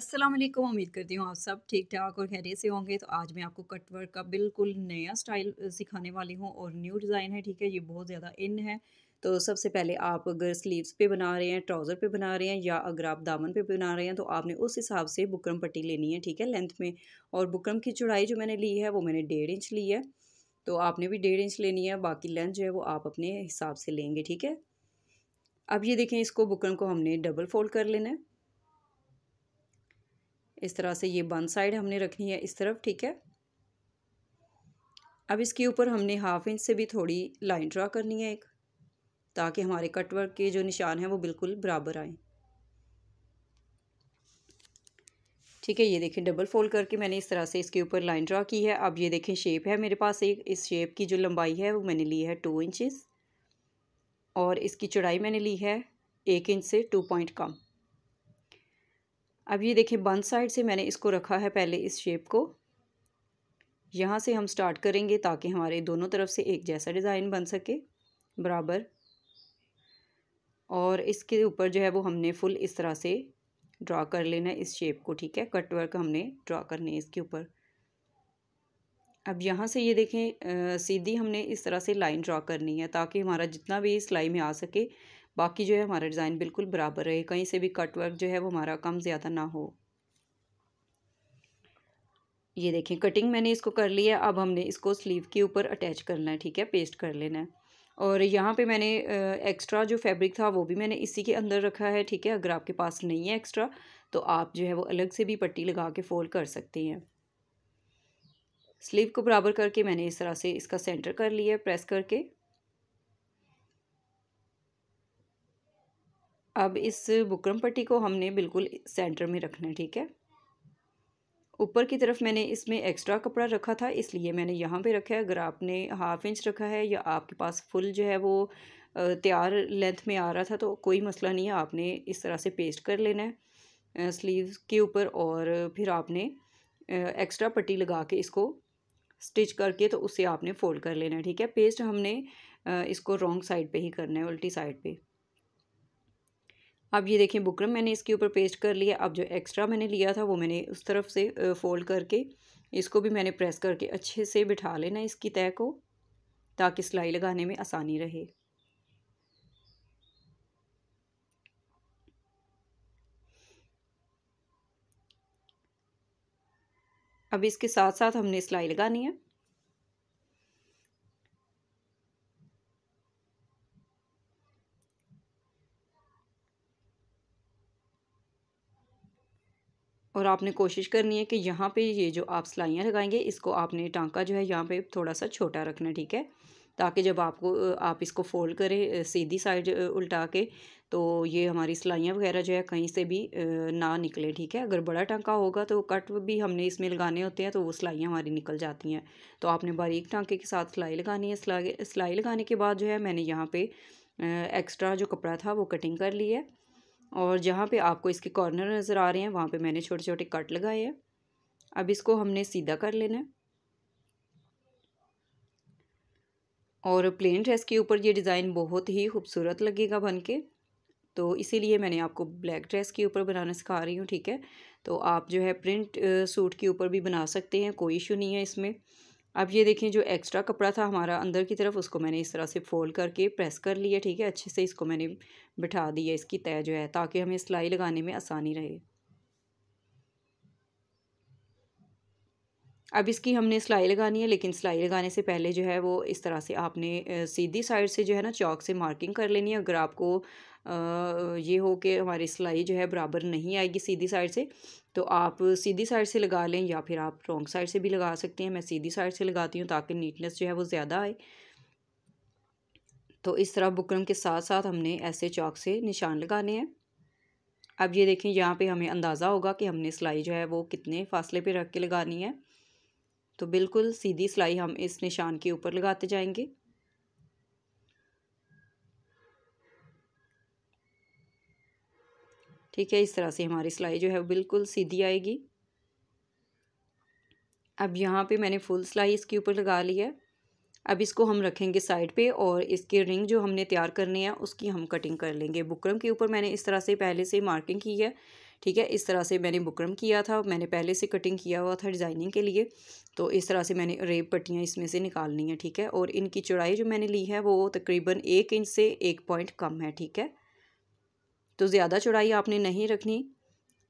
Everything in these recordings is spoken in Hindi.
असलम उम्मीद करती हूँ आप सब ठीक ठाक और खैरियत से होंगे तो आज मैं आपको कटवर्क का बिल्कुल नया स्टाइल सिखाने वाली हूँ और न्यू डिज़ाइन है ठीक है ये बहुत ज़्यादा इन है तो सबसे पहले आप अगर स्लीव्स पे बना रहे हैं ट्राउज़र पे बना रहे हैं या अगर आप दामन पे बना रहे हैं तो आपने उस हिसाब से बुकरम पट्टी लेनी है ठीक है लेंथ में और बुकरम की चौड़ाई जो मैंने ली है वो मैंने डेढ़ इंच ली है तो आपने भी डेढ़ इंच लेनी है बाकी लेंथ जो है वो आप अपने हिसाब से लेंगे ठीक है अब ये देखें इसको बुकरम को हमने डबल फोल्ड कर लेना है इस तरह से ये बन साइड हमने रखनी है इस तरफ ठीक है अब इसके ऊपर हमने हाफ इंच से भी थोड़ी लाइन ड्रा करनी है एक ताकि हमारे कटवर्क के जो निशान हैं वो बिल्कुल बराबर आए ठीक है ये देखें डबल फोल्ड करके मैंने इस तरह से इसके ऊपर लाइन ड्रा की है अब ये देखें शेप है मेरे पास एक इस शेप की जो लंबाई है वो मैंने ली है टू इंचज़ और इसकी चौड़ाई मैंने ली है एक इंच से टू पॉइंट कम अब ये देखिए बंद साइड से मैंने इसको रखा है पहले इस शेप को यहाँ से हम स्टार्ट करेंगे ताकि हमारे दोनों तरफ से एक जैसा डिज़ाइन बन सके बराबर और इसके ऊपर जो है वो हमने फुल इस तरह से ड्रा कर लेना है इस शेप को ठीक है कट वर्क हमने ड्रा करने है इसके ऊपर अब यहाँ से ये देखें आ, सीधी हमने इस तरह से लाइन ड्रा करनी है ताकि हमारा जितना भी सिलाई में आ सके बाकी जो है हमारा डिज़ाइन बिल्कुल बराबर रहे कहीं से भी कट वर्क जो है वो हमारा कम ज़्यादा ना हो ये देखें कटिंग मैंने इसको कर ली है अब हमने इसको स्लीव के ऊपर अटैच करना है ठीक है पेस्ट कर लेना है और यहाँ पे मैंने एक्स्ट्रा जो फैब्रिक था वो भी मैंने इसी के अंदर रखा है ठीक है अगर आपके पास नहीं है एक्स्ट्रा तो आप जो है वो अलग से भी पट्टी लगा के फोल्ड कर सकते हैं स्लीव को बराबर करके मैंने इस तरह से इसका सेंटर कर लिया प्रेस करके अब इस बुकरम पट्टी को हमने बिल्कुल सेंटर में रखना है ठीक है ऊपर की तरफ मैंने इसमें एक्स्ट्रा कपड़ा रखा था इसलिए मैंने यहाँ पे रखा है अगर आपने हाफ इंच रखा है या आपके पास फुल जो है वो तैयार लेंथ में आ रहा था तो कोई मसला नहीं है आपने इस तरह से पेस्ट कर लेना है स्लीव के ऊपर और फिर आपने एक्स्ट्रा पट्टी लगा के इसको स्टिच करके तो उसे आपने फ़ोल्ड कर लेना है ठीक है पेस्ट हमने इसको रॉन्ग साइड पर ही करना है उल्टी साइड पर अब ये देखें बुकरम मैंने इसके ऊपर पेस्ट कर लिया अब जो एक्स्ट्रा मैंने लिया था वो मैंने उस तरफ से फ़ोल्ड करके इसको भी मैंने प्रेस करके अच्छे से बिठा लेना इसकी तय को ताकि सिलाई लगाने में आसानी रहे अब इसके साथ साथ हमने सिलाई लगानी है और आपने कोशिश करनी है कि यहाँ पे ये जो आप सिलाइयाँ लगाएंगे इसको आपने टांका जो है यहाँ पे थोड़ा सा छोटा रखना ठीक है ताकि जब आपको आप इसको फोल्ड करें सीधी साइड उल्टा के तो ये हमारी सिलाइयाँ वगैरह जो है कहीं से भी ना निकले ठीक है अगर बड़ा टांका होगा तो कट भी हमने इसमें लगाने होते हैं तो वो सिलाइयाँ हमारी निकल जाती हैं तो आपने बारीक टांके के साथ सिलाई लगानी है सिलाई लगाने के बाद जो है मैंने यहाँ पर एक्स्ट्रा जो कपड़ा था वो कटिंग कर ली है और जहाँ पे आपको इसके कॉर्नर नज़र आ रहे हैं वहाँ पे मैंने छोटे छोटे कट लगाए हैं अब इसको हमने सीधा कर लेना है और प्लेन ड्रेस के ऊपर ये डिज़ाइन बहुत ही खूबसूरत लगेगा बन के तो इसीलिए मैंने आपको ब्लैक ड्रेस के ऊपर बनाना सिखा रही हूँ ठीक है तो आप जो है प्रिंट सूट के ऊपर भी बना सकते हैं कोई इशू नहीं है इसमें अब ये देखें जो एक्स्ट्रा कपड़ा था हमारा अंदर की तरफ उसको मैंने इस तरह से फोल्ड करके प्रेस कर लिया ठीक है अच्छे से इसको मैंने बिठा दिया इसकी तय जो है ताकि हमें सिलाई लगाने में आसानी रहे अब इसकी हमने सिलाई लगानी है लेकिन सिलाई लगाने से पहले जो है वो इस तरह से आपने सीधी साइड से जो है ना चौक से मार्किंग कर लेनी है अगर आपको ये हो कि हमारी सिलाई जो है बराबर नहीं आएगी सीधी साइड से तो आप सीधी साइड से लगा लें या फिर आप रॉन्ग साइड से भी लगा सकते हैं मैं सीधी साइड से लगाती हूँ ताकि नीटनेस जो है वो ज़्यादा आए तो इस तरह बुकरम के साथ साथ हमने ऐसे चौक से निशान लगाने हैं अब ये देखें यहाँ पे हमें अंदाज़ा होगा कि हमने सिलाई जो है वो कितने फासले पे रख के लगानी है तो बिल्कुल सीधी सिलाई हम इस निशान के ऊपर लगाते जाएंगे ठीक है इस तरह से हमारी सिलाई जो है बिल्कुल सीधी आएगी अब यहाँ पे मैंने फुल सिलाई इसके ऊपर लगा ली है अब इसको हम रखेंगे साइड पे और इसके रिंग जो हमने तैयार करने हैं उसकी हम कटिंग कर लेंगे बुकरम के ऊपर मैंने इस तरह से पहले से मार्किंग की है ठीक है इस तरह से मैंने बुकरम किया था मैंने पहले से कटिंग किया हुआ था डिज़ाइनिंग के लिए तो इस तरह से मैंने रेब पट्टियाँ इसमें से निकालनी है ठीक है और इनकी चौड़ाई जो मैंने ली है वो तकरीबन एक इंच से एक पॉइंट कम है ठीक है तो ज़्यादा चौड़ाई आपने नहीं रखनी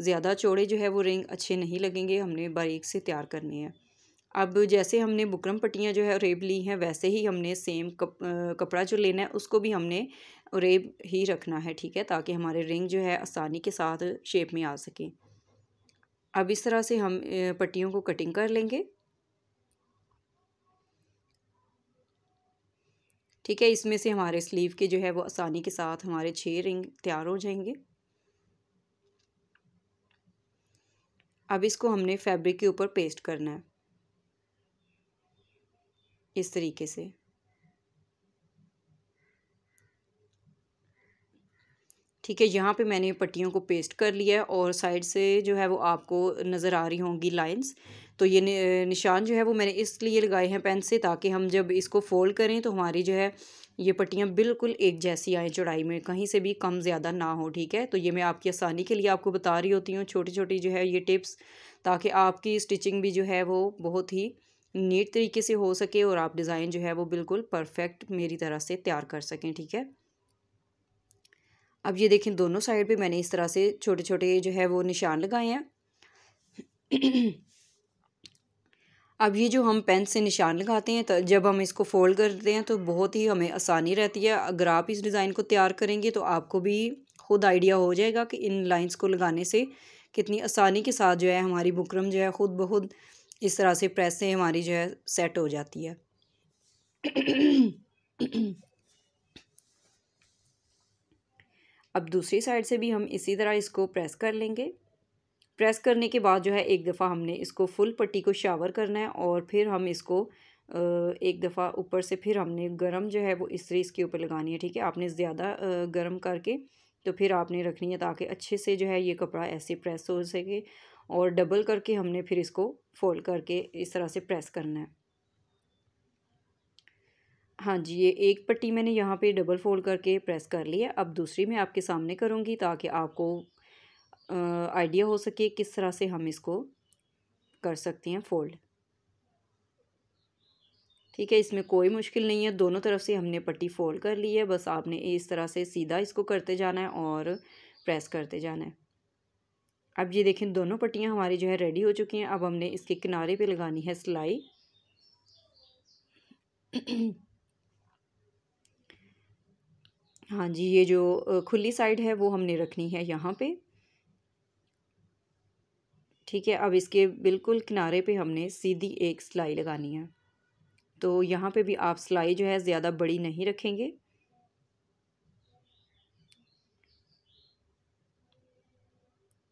ज़्यादा चौड़े जो है वो रिंग अच्छे नहीं लगेंगे हमने बारीक से तैयार करने हैं अब जैसे हमने बुकरम पट्टियाँ जो है रेब ली हैं वैसे ही हमने सेम कप, कपड़ा जो लेना है उसको भी हमने रेब ही रखना है ठीक है ताकि हमारे रिंग जो है आसानी के साथ शेप में आ सकें अब इस तरह से हम पट्टियों को कटिंग कर लेंगे ठीक है इसमें से हमारे स्लीव के जो है वो आसानी के साथ हमारे छः रिंग तैयार हो जाएंगे अब इसको हमने फैब्रिक के ऊपर पेस्ट करना है इस तरीके से ठीक है यहाँ पे मैंने पट्टियों को पेस्ट कर लिया है और साइड से जो है वो आपको नज़र आ रही होंगी लाइंस तो ये निशान जो है वो मैंने इसलिए लगाए हैं पेन से ताकि हम जब इसको फोल्ड करें तो हमारी जो है ये पट्टियाँ बिल्कुल एक जैसी आएँ चौड़ाई में कहीं से भी कम ज़्यादा ना हो ठीक है तो ये मैं आपकी आसानी के लिए आपको बता रही होती हूँ छोटी छोटी जो है ये टिप्स ताकि आपकी स्टिचिंग भी जो है वो बहुत ही नीट तरीके से हो सके और आप डिज़ाइन जो है वो बिल्कुल परफेक्ट मेरी तरह से तैयार कर सकें ठीक है अब ये देखें दोनों साइड पे मैंने इस तरह से छोटे छोटे जो है वो निशान लगाए हैं अब ये जो हम पेन से निशान लगाते हैं तो जब हम इसको फोल्ड करते हैं तो बहुत ही हमें आसानी रहती है अगर आप इस डिज़ाइन को तैयार करेंगे तो आपको भी खुद आइडिया हो जाएगा कि इन लाइंस को लगाने से कितनी आसानी के साथ जो है हमारी बुकरम जो है ख़ुद बहुत इस तरह से प्रेस से हमारी जो है सेट हो जाती है अब दूसरी साइड से भी हम इसी तरह इसको प्रेस कर लेंगे प्रेस करने के बाद जो है एक दफ़ा हमने इसको फुल पट्टी को शावर करना है और फिर हम इसको एक दफ़ा ऊपर से फिर हमने गरम जो है वो इस्त्री इसके ऊपर लगानी है ठीक है आपने ज़्यादा गरम करके तो फिर आपने रखनी है ताकि अच्छे से जो है ये कपड़ा ऐसे प्रेस हो सके और डबल करके हमने फिर इसको फोल्ड करके इस तरह से प्रेस करना है हाँ जी ये एक पट्टी मैंने यहाँ पे डबल फोल्ड करके प्रेस कर लिया अब दूसरी मैं आपके सामने करूँगी ताकि आपको आइडिया हो सके किस तरह से हम इसको कर सकते हैं फ़ोल्ड ठीक है इसमें कोई मुश्किल नहीं है दोनों तरफ से हमने पट्टी फोल्ड कर ली है बस आपने इस तरह से सीधा इसको करते जाना है और प्रेस करते जाना है अब ये देखें दोनों पट्टियाँ हमारी जो है रेडी हो चुकी हैं अब हमने इसके किनारे पे लगानी है सिलाई हाँ जी ये जो खुली साइड है वो हमने रखनी है यहाँ पे ठीक है अब इसके बिल्कुल किनारे पे हमने सीधी एक सिलाई लगानी है तो यहाँ पे भी आप सिलाई जो है ज़्यादा बड़ी नहीं रखेंगे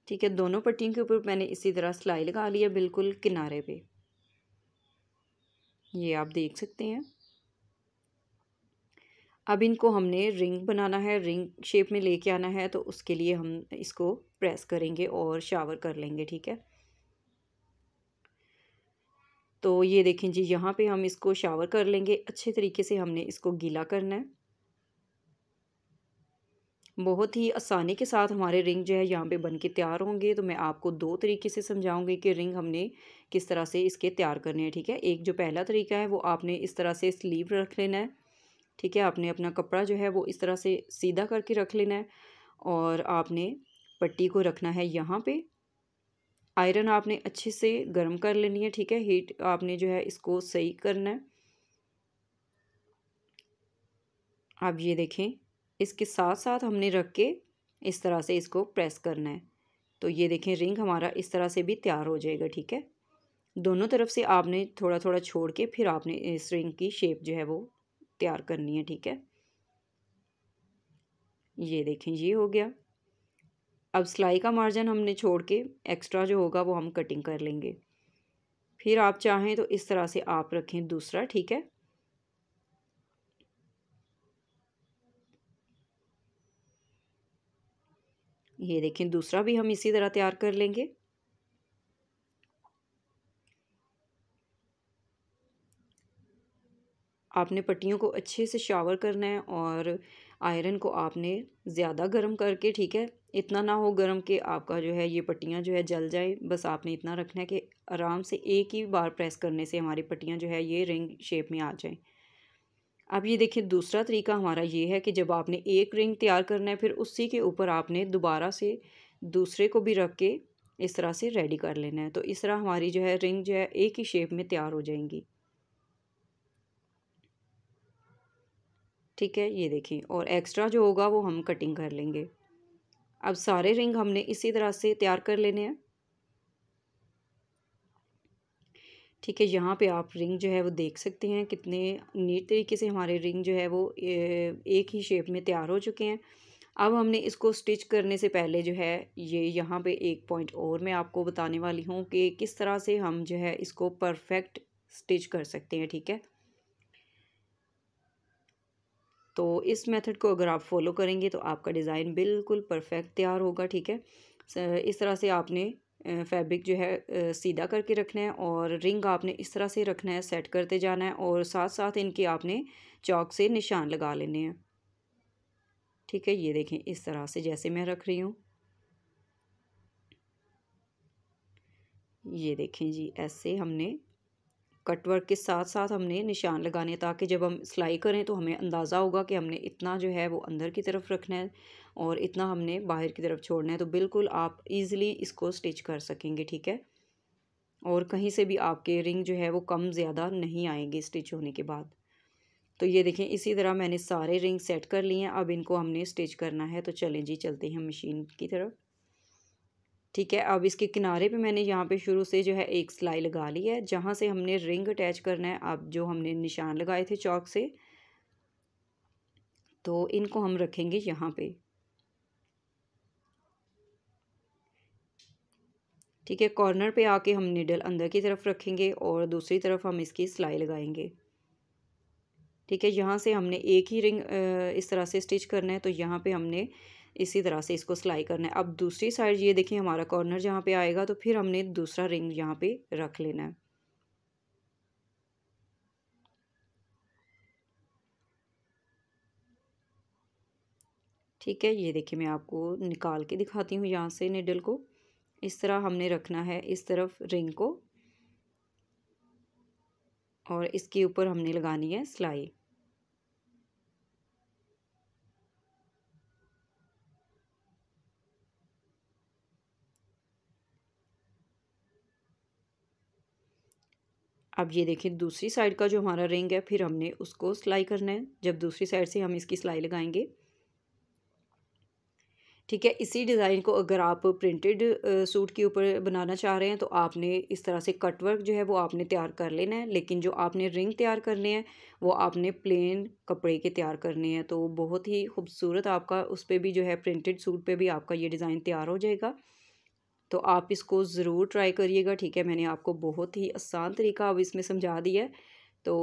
ठीक है दोनों पट्टियों के ऊपर मैंने इसी तरह सिलाई लगा ली है बिल्कुल किनारे पे ये आप देख सकते हैं अब इनको हमने रिंग बनाना है रिंग शेप में लेके आना है तो उसके लिए हम इसको प्रेस करेंगे और शावर कर लेंगे ठीक है तो ये देखें जी यहाँ पे हम इसको शावर कर लेंगे अच्छे तरीके से हमने इसको गीला करना है बहुत ही आसानी के साथ हमारे रिंग जो है यहाँ पे बन के तैयार होंगे तो मैं आपको दो तरीके से समझाऊंगी कि रिंग हमने किस तरह से इसके तैयार करने हैं ठीक है एक जो पहला तरीका है वो आपने इस तरह से स्लीव रख लेना है ठीक है आपने अपना कपड़ा जो है वो इस तरह से सीधा करके रख लेना है और आपने पट्टी को रखना है यहाँ पे आयरन आपने अच्छे से गर्म कर लेनी है ठीक है हीट आपने जो है इसको सही करना है आप ये देखें इसके साथ साथ हमने रख के इस तरह से इसको प्रेस करना है तो ये देखें रिंग हमारा इस तरह से भी तैयार हो जाएगा ठीक है दोनों तरफ से आपने थोड़ा थोड़ा छोड़ के फिर आपने इस रिंग की शेप जो है वो तैयार करनी है ठीक है ये देखें ये हो गया अब सिलाई का मार्जिन हमने छोड़ के एक्स्ट्रा जो होगा वो हम कटिंग कर लेंगे फिर आप चाहें तो इस तरह से आप रखें दूसरा ठीक है ये देखें दूसरा भी हम इसी तरह तैयार कर लेंगे आपने पट्टियों को अच्छे से शावर करना है और आयरन को आपने ज़्यादा गर्म करके ठीक है इतना ना हो गर्म कि आपका जो है ये पट्टियाँ जो है जल जाए बस आपने इतना रखना है कि आराम से एक ही बार प्रेस करने से हमारी पट्टियाँ जो है ये रिंग शेप में आ जाएँ अब ये देखिए दूसरा तरीका हमारा ये है कि जब आपने एक रिंग तैयार करना है फिर उसी के ऊपर आपने दोबारा से दूसरे को भी रख के इस तरह से रेडी कर लेना है तो इस तरह हमारी जो है रिंग जो है एक ही शेप में तैयार हो जाएंगी ठीक है ये देखें और एक्स्ट्रा जो होगा वो हम कटिंग कर लेंगे अब सारे रिंग हमने इसी तरह से तैयार कर लेने हैं ठीक है यहाँ पे आप रिंग जो है वो देख सकते हैं कितने नीट तरीके से हमारे रिंग जो है वो एक ही शेप में तैयार हो चुके हैं अब हमने इसको स्टिच करने से पहले जो है ये यहाँ पे एक पॉइंट और मैं आपको बताने वाली हूँ कि किस तरह से हम जो है इसको परफेक्ट स्टिच कर सकते हैं ठीक है तो इस मेथड को अगर आप फॉलो करेंगे तो आपका डिज़ाइन बिल्कुल परफेक्ट तैयार होगा ठीक है इस तरह से आपने फैब्रिक जो है सीधा करके रखना है और रिंग आपने इस तरह से रखना है सेट करते जाना है और साथ साथ इनके आपने चौक से निशान लगा लेने हैं ठीक है ये देखें इस तरह से जैसे मैं रख रही हूँ ये देखें जी ऐसे हमने कटवर्क के साथ साथ हमने निशान लगाने ताकि जब हम सिलाई करें तो हमें अंदाज़ा होगा कि हमने इतना जो है वो अंदर की तरफ रखना है और इतना हमने बाहर की तरफ छोड़ना है तो बिल्कुल आप इजीली इसको स्टिच कर सकेंगे ठीक है और कहीं से भी आपके रिंग जो है वो कम ज़्यादा नहीं आएंगे स्टिच होने के बाद तो ये देखें इसी तरह मैंने सारे रिंग सेट कर लिए हैं अब इनको हमने स्टिच करना है तो चलें जी चलते हैं मशीन की तरफ ठीक है अब इसके किनारे पे मैंने यहाँ पे शुरू से जो है एक सिलाई लगा ली है जहाँ से हमने रिंग अटैच करना है अब जो हमने निशान लगाए थे चौक से तो इनको हम रखेंगे यहाँ पे ठीक है कॉर्नर पे आके हम निडल अंदर की तरफ रखेंगे और दूसरी तरफ हम इसकी सिलाई लगाएंगे ठीक है यहाँ से हमने एक ही रिंग इस तरह से स्टिच करना है तो यहाँ पे हमने इसी तरह से इसको सिलाई करना है अब दूसरी साइड ये देखिए हमारा कॉर्नर जहाँ पे आएगा तो फिर हमने दूसरा रिंग यहाँ पे रख लेना है ठीक है ये देखिए मैं आपको निकाल के दिखाती हूँ यहाँ से निडल को इस तरह हमने रखना है इस तरफ रिंग को और इसके ऊपर हमने लगानी है सिलाई अब ये देखिए दूसरी साइड का जो हमारा रिंग है फिर हमने उसको सिलाई करना है जब दूसरी साइड से हम इसकी सिलाई लगाएंगे ठीक है इसी डिज़ाइन को अगर आप प्रिंटेड सूट के ऊपर बनाना चाह रहे हैं तो आपने इस तरह से कट वर्क जो है वो आपने तैयार कर लेना है लेकिन जो आपने रिंग तैयार करने हैं वो आपने प्लेन कपड़े के तैयार करने हैं तो बहुत ही खूबसूरत आपका उस पर भी जो है प्रिंटेड सूट पे भी आपका ये डिज़ाइन तैयार हो जाएगा तो आप इसको ज़रूर ट्राई करिएगा ठीक है मैंने आपको बहुत ही आसान तरीका अब इसमें समझा दिया है तो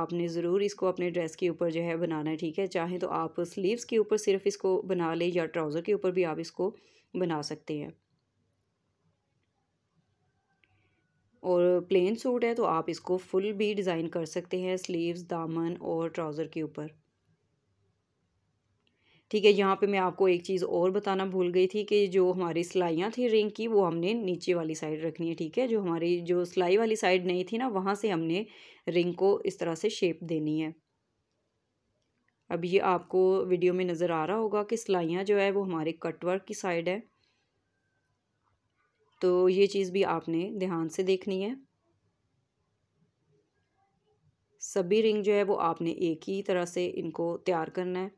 आपने ज़रूर इसको अपने ड्रेस के ऊपर जो है बनाना है ठीक है चाहे तो आप स्लीव्स के ऊपर सिर्फ इसको बना लें या ट्राउज़र के ऊपर भी आप इसको बना सकते हैं और प्लेन सूट है तो आप इसको फुल भी डिज़ाइन कर सकते हैं स्लीव्स दामन और ट्राउज़र के ऊपर ठीक है यहाँ पे मैं आपको एक चीज़ और बताना भूल गई थी कि जो हमारी सिलाइयाँ थी रिंग की वो हमने नीचे वाली साइड रखनी है ठीक है जो हमारी जो सिलाई वाली साइड नहीं थी ना वहाँ से हमने रिंग को इस तरह से शेप देनी है अब ये आपको वीडियो में नज़र आ रहा होगा कि सिलाइयाँ जो है वो हमारे कटवर्क की साइड है तो ये चीज़ भी आपने ध्यान से देखनी है सभी रिंग जो है वो आपने एक ही तरह से इनको तैयार करना है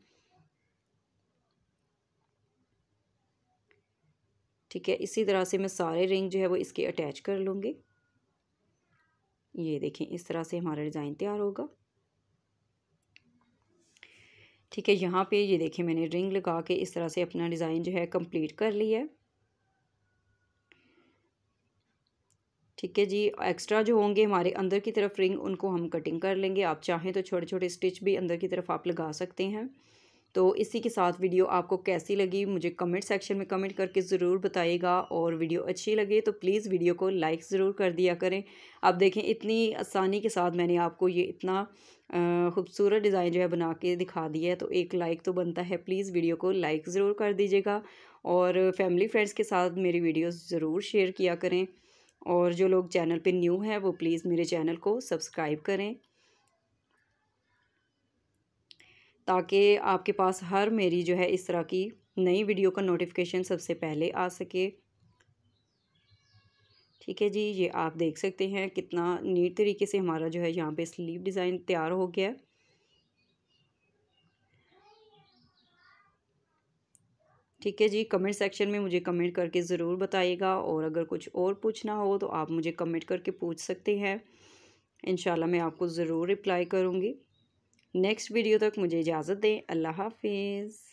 ठीक है इसी तरह से मैं सारे रिंग जो है वो इसके अटैच कर लूँगी ये देखें इस तरह से हमारा डिज़ाइन तैयार होगा ठीक है यहाँ पे ये देखें मैंने रिंग लगा के इस तरह से अपना डिज़ाइन जो है कंप्लीट कर लिया है ठीक है जी एक्स्ट्रा जो होंगे हमारे अंदर की तरफ रिंग उनको हम कटिंग कर लेंगे आप चाहें तो छोटे छोटे स्टिच भी अंदर की तरफ आप लगा सकते हैं तो इसी के साथ वीडियो आपको कैसी लगी मुझे कमेंट सेक्शन में कमेंट करके ज़रूर बताइएगा और वीडियो अच्छी लगे तो प्लीज़ वीडियो को लाइक ज़रूर कर दिया करें आप देखें इतनी आसानी के साथ मैंने आपको ये इतना खूबसूरत डिज़ाइन जो है बना के दिखा दिया है तो एक लाइक तो बनता है प्लीज़ वीडियो को लाइक ज़रूर कर दीजिएगा और फैमिली फ्रेंड्स के साथ मेरी वीडियो ज़रूर शेयर किया करें और जो लोग चैनल पर न्यू हैं वो प्लीज़ मेरे चैनल को सब्सक्राइब करें ताकि आपके पास हर मेरी जो है इस तरह की नई वीडियो का नोटिफिकेशन सबसे पहले आ सके ठीक है जी ये आप देख सकते हैं कितना नीट तरीके से हमारा जो है यहाँ पे स्लीव डिज़ाइन तैयार हो गया ठीक है जी कमेंट सेक्शन में मुझे कमेंट करके ज़रूर बताइएगा और अगर कुछ और पूछना हो तो आप मुझे कमेंट करके पूछ सकते हैं इन मैं आपको ज़रूर रिप्लाई करूँगी नेक्स्ट वीडियो तक मुझे इजाज़त दें अल्लाह हाफिज़